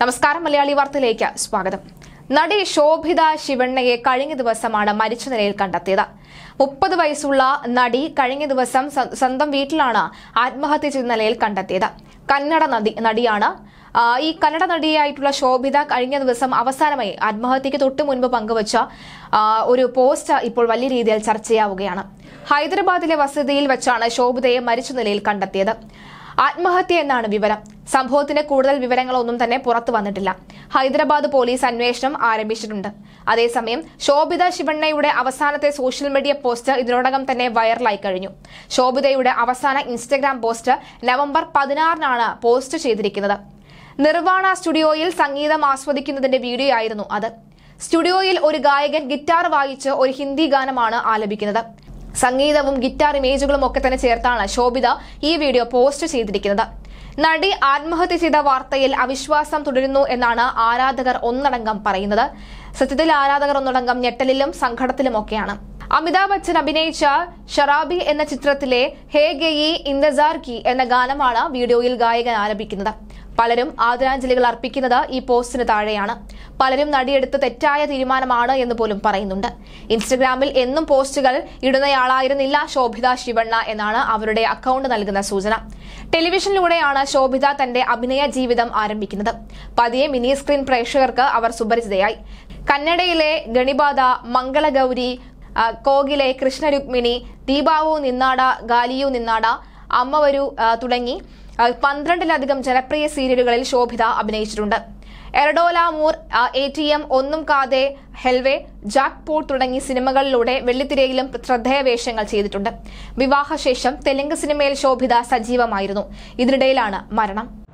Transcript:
നമസ്കാരം മലയാളി വാർത്തയിലേക്ക് സ്വാഗതം നടി ശോഭിത ശിവണ്ണയെ കഴിഞ്ഞ ദിവസമാണ് മരിച്ച നിലയിൽ കണ്ടെത്തിയത് മുപ്പത് വയസ്സുള്ള നടി കഴിഞ്ഞ ദിവസം സ്വന്തം വീട്ടിലാണ് ആത്മഹത്യ ചെയ്ത നിലയിൽ കണ്ടെത്തിയത് കന്നഡ നടി നടിയാണ് ഈ കന്നഡ നടിയായിട്ടുള്ള ശോഭിത കഴിഞ്ഞ ദിവസം അവസാനമായി ആത്മഹത്യക്ക് തൊട്ട് മുൻപ് പങ്കുവച്ച ഒരു പോസ്റ്റ് ഇപ്പോൾ വലിയ രീതിയിൽ ചർച്ചയാവുകയാണ് ഹൈദരാബാദിലെ വസതിയിൽ വെച്ചാണ് ശോഭിതയെ മരിച്ച നിലയിൽ കണ്ടെത്തിയത് ആത്മഹത്യ എന്നാണ് വിവരം സംഭവത്തിന്റെ കൂടുതൽ വിവരങ്ങളൊന്നും തന്നെ പുറത്തു വന്നിട്ടില്ല ഹൈദരാബാദ് പോലീസ് അന്വേഷണം ആരംഭിച്ചിട്ടുണ്ട് അതേസമയം ശോഭിത ശിവണ്ണയുടെ അവസാനത്തെ സോഷ്യൽ മീഡിയ പോസ്റ്റ് ഇതിനോടകം തന്നെ വൈറലായി കഴിഞ്ഞു ശോഭിതയുടെ അവസാന ഇൻസ്റ്റഗ്രാം പോസ്റ്റ് നവംബർ പതിനാറിനാണ് പോസ്റ്റ് ചെയ്തിരിക്കുന്നത് നിർവാണ സ്റ്റുഡിയോയിൽ സംഗീതം ആസ്വദിക്കുന്നതിന്റെ വീഡിയോ ആയിരുന്നു അത് സ്റ്റുഡിയോയിൽ ഒരു ഗായകൻ ഗിറ്റാർ വായിച്ച് ഒരു ഹിന്ദി ഗാനമാണ് ആലപിക്കുന്നത് സംഗീതവും ഗിറ്റാർ ഇമേജുകളും ഒക്കെ തന്നെ ചേർത്താണ് ശോഭിത ഈ വീഡിയോ പോസ്റ്റ് ചെയ്തിരിക്കുന്നത് നടി ആത്മഹത്യ ചെയ്ത വാർത്തയിൽ അവിശ്വാസം തുടരുന്നു എന്നാണ് ആരാധകർ ഒന്നടങ്കം പറയുന്നത് സത്യത്തിൽ ആരാധകർ ഒന്നടങ്കം ഞെട്ടലിലും സംഘടത്തിലുമൊക്കെയാണ് അമിതാഭ് ബച്ചൻ അഭിനയിച്ച ഷറാബി എന്ന ചിത്രത്തിലെ ഹേ ഗെയി ഇന്ദസാർ കി എന്ന ഗാനമാണ് വീഡിയോയിൽ ഗായകൻ ആലപിക്കുന്നത് പലരും ആദരാഞ്ജലികൾ അർപ്പിക്കുന്നത് ഈ പോസ്റ്റിന് താഴെയാണ് പലരും നടിയെടുത്ത തെറ്റായ തീരുമാനമാണ് എന്ന് പോലും പറയുന്നുണ്ട് ഇൻസ്റ്റഗ്രാമിൽ എന്നും പോസ്റ്റുകൾ ഇടുന്നയാളായിരുന്നില്ല ശോഭിത ശിവണ്ണ എന്നാണ് അവരുടെ അക്കൗണ്ട് നൽകുന്ന സൂചന ടെലിവിഷനിലൂടെയാണ് ശോഭിത തന്റെ അഭിനയ ജീവിതം ആരംഭിക്കുന്നത് പതിയെ മിനി സ്ക്രീൻ പ്രേക്ഷകർക്ക് അവർ സുപരിചിതയായി കന്നഡയിലെ ഗണിബാധ മംഗളഗൗരി കോകിലെ കൃഷ്ണരുക്മിണി ദീപാവു നിന്നാട ഗാലിയു നിന്നാട അമ്മവരു തുടങ്ങി പന്ത്രണ്ടിലധികം ജനപ്രിയ സീരിയലുകളിൽ ശോഭിത അഭിനയിച്ചിട്ടുണ്ട് എറഡോല മൂർ എ ടി എം ഒന്നും കാതെ ഹെൽവെ ജാക്ക് പോൾ തുടങ്ങി സിനിമകളിലൂടെ വെള്ളിത്തിരയിലും ശ്രദ്ധേയ വേഷങ്ങൾ ചെയ്തിട്ടുണ്ട് വിവാഹശേഷം തെലുങ്ക് സിനിമയിൽ ശോഭിത സജീവമായിരുന്നു ഇതിനിടയിലാണ് മരണം